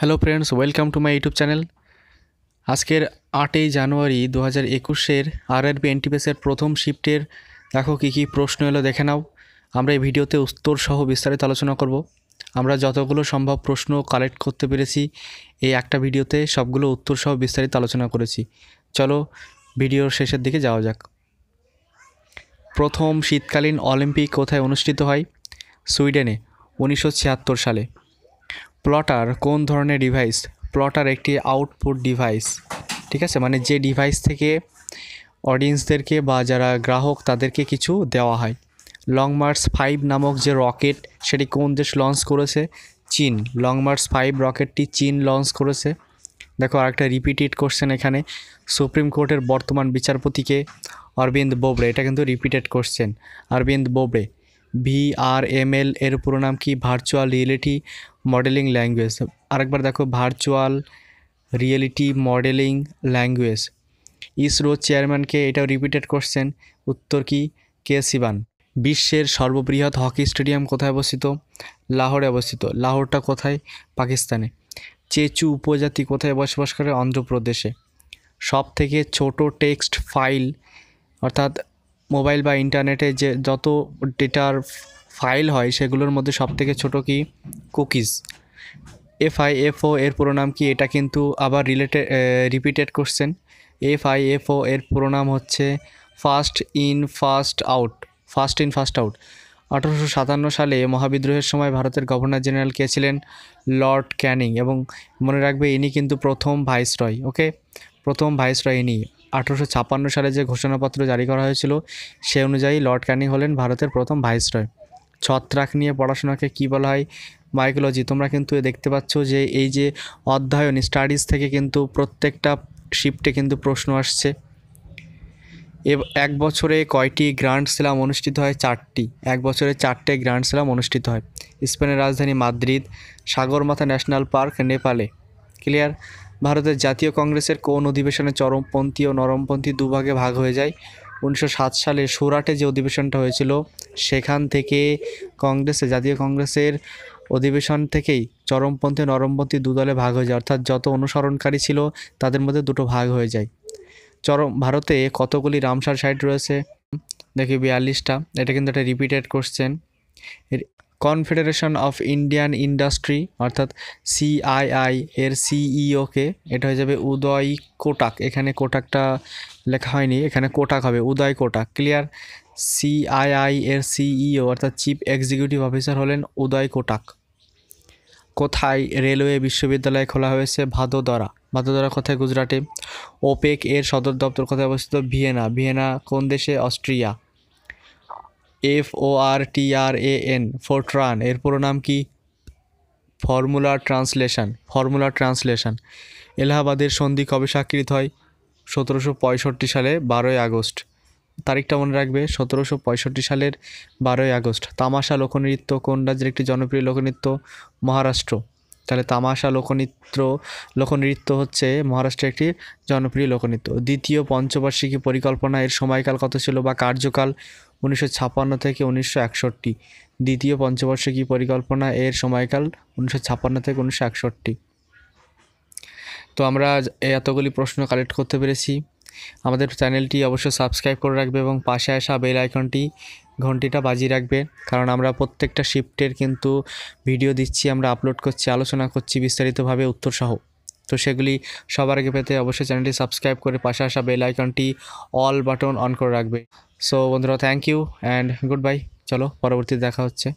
hello friends welcome to my YouTube channel আজকের আটই জানুয়ারি দু হাজার একুশের আর আরবি এনটিপিএসের প্রথম শিফটের দেখো কী কী প্রশ্ন এলো দেখে নাও আমরা এই ভিডিওতে উত্তর সহ বিস্তারিত আলোচনা করব আমরা যতগুলো সম্ভব প্রশ্ন কালেক্ট করতে পেরেছি এই একটা ভিডিওতে সবগুলো উত্তর সহ বিস্তারিত আলোচনা করেছি চলো ভিডিওর শেষের দিকে যাওয়া যাক প্রথম শীতকালীন অলিম্পিক কোথায় অনুষ্ঠিত হয় সুইডেনে উনিশশো সালে প্লটার কোন ধরনের ডিভাইস প্লটার একটি আউটপুট ডিভাইস ঠিক আছে মানে যে ডিভাইস থেকে অডিয়েন্সদেরকে বা যারা গ্রাহক তাদেরকে কিছু দেওয়া হয় লং মার্স ফাইভ নামক যে রকেট সেটি কোন দেশ লঞ্চ করেছে চীন লং মার্স ফাইভ রকেটটি চীন লঞ্চ করেছে দেখো আরেকটা রিপিটেড কোশ্চেন এখানে সুপ্রিম কোর্টের বর্তমান বিচারপতিকে অরবিন্দ বোবড়ে এটা কিন্তু repeated question Arvind Bobde VRML এর পুরো নাম কি ভার্চুয়াল রিয়েলিটি মডেলিং ল্যাঙ্গুয়েজ আরেকবার দেখো virtual reality modeling language ISRO চেয়ারম্যানকে এটাও রিপিটেড করছেন উত্তর কি কে সিবান বিশ্বের সর্ববৃহৎ হকি স্টেডিয়াম কোথায় অবস্থিত লাহোরে অবস্থিত লাহোরটা কোথায় পাকিস্তানে চেচু উপজাতি কোথায় বসবাস করে অন্ধ্রপ্রদেশে সব থেকে ছোট টেক্সট ফাইল অর্থাৎ মোবাইল বা ইন্টারনেটে যে যত ডেটার ফাইল হয় সেগুলোর মধ্যে সব থেকে ছোটো কি cookies F I F O এর পুরো নাম কি এটা কিন্তু আবার related repeated question F I F O এর পুরো নাম হচ্ছে first in first out first in first out আঠারোশো সাতান্ন সালে মহাবিদ্রোহের সময় ভারতের গভর্নর জেনারেল কে ছিলেন লর্ড ক্যানিং এবং মনে রাখবে ইনি কিন্তু প্রথম ভাইসরয় ওকে প্রথম ভাইসরয় ইনি আঠেরোশো সালে যে ঘোষণাপত্র জারি করা হয়েছিল সে অনুযায়ী লর্ড ক্যানিং হলেন ভারতের প্রথম ভাইসরয় ছত্রাক নিয়ে পড়াশোনাকে কি বলা হয় মাইকোলজি তোমরা কিন্তু দেখতে পাচ্ছ যে এই যে অধ্যয়ন স্টাডিজ থেকে কিন্তু প্রত্যেকটা শিফটে কিন্তু প্রশ্ন আসছে এক বছরে কয়টি গ্র্যান্ড স্লাম অনুষ্ঠিত হয় চারটি এক বছরে চারটে গ্র্যান্ড স্লাম অনুষ্ঠিত হয় স্পেনের রাজধানী মাদ্রিদ সাগরমাথা ন্যাশনাল পার্ক নেপালে ক্লিয়ার ভারতের জাতীয় কংগ্রেসের কোন অধিবেশনে চরমপন্থী ও নরমপন্থী দুভাগে ভাগ হয়ে যায় উনিশশো সালে সুরাটে যে অধিবেশনটা হয়েছিল সেখান থেকে কংগ্রেসে জাতীয় কংগ্রেসের অধিবেশন থেকেই চরমপন্থী ও নরমপন্থী দলে ভাগ হয়ে যায় অর্থাৎ যত অনুসরণকারী ছিল তাদের মধ্যে দুটো ভাগ হয়ে যায় চরম ভারতে কতগুলি রামসার সাইট রয়েছে দেখি বিয়াল্লিশটা এটা কিন্তু একটা repeated question confederation of Indian industry অর্থাৎ সিআইআই এর সিইওকে e এটা হয়ে যাবে উদয় কোটাক এখানে কোটাকটা লেখা হয়নি এখানে কোটাক হবে উদয় কোটাক ক্লিয়ার সিআইআই এর সিইও e অর্থাৎ চিফ এক্সিকিউটিভ অফিসার হলেন উদয় কোটাক কোথায় রেলওয়ে বিশ্ববিদ্যালয় খোলা হয়েছে ভাদোদরা ভাদোদরা কোথায় গুজরাটে ওপেক এর সদর দপ্তর কোথায় অবস্থিত ভিয়েনা ভিয়েনা কোন দেশে Austria F O R T R A N FORTRAN এর পুরো নাম কি ফর্মুলা ট্রান্সলেশন ফর্মুলা ট্রান্সলেশন এলাহাবাদের সন্ধি কবে স্বাক্ষরিত হয় সতেরোশো পঁয়ষট্টি সালে বারোই আগস্ট তারিখটা মনে রাখবে সতেরোশো পঁয়ষট্টি সালের বারোই আগস্ট তামাশা লোকনৃত্য কোন রাজ্যের একটি জনপ্রিয় লোকনৃত্য মহারাষ্ট্র তাহলে তামাশা লোকনৃত্য লোকনৃত্য হচ্ছে মহারাষ্ট্রের একটি জনপ্রিয় লোকনৃত্য দ্বিতীয় পঞ্চবার্ষিকী পরিকল্পনা এর সময়কাল কত ছিল বা কার্যকাল উনিশশো ছাপান্ন থেকে উনিশশো একষট্টি দ্বিতীয় পঞ্চবার্ষিকী পরিকল্পনা এর সময়কাল উনিশশো ছাপান্ন থেকে উনিশশো একষট্টি তো আমরা এতগুলি প্রশ্ন কালেক্ট করতে পেরেছি আমাদের চ্যানেলটি অবশ্যই সাবস্ক্রাইব করে রাখবে এবং পাশে আসা বেল আইকনটি ঘন্টিটা বাজিয়ে রাখবে কারণ আমরা প্রত্যেকটা শিফটের কিন্তু ভিডিও দিচ্ছি আমরা আপলোড করছি আলোচনা করছি বিস্তারিতভাবে উত্তরসহ তো সেগুলি সবার আগে পেতে অবশ্যই চ্যানেলটি সাবস্ক্রাইব করে পাশে আসা বেল আইকনটি অল বাটন অন করে রাখবে সো বন্ধুরা thank you and goodbye চলো পরবর্তী দেখা হচ্ছে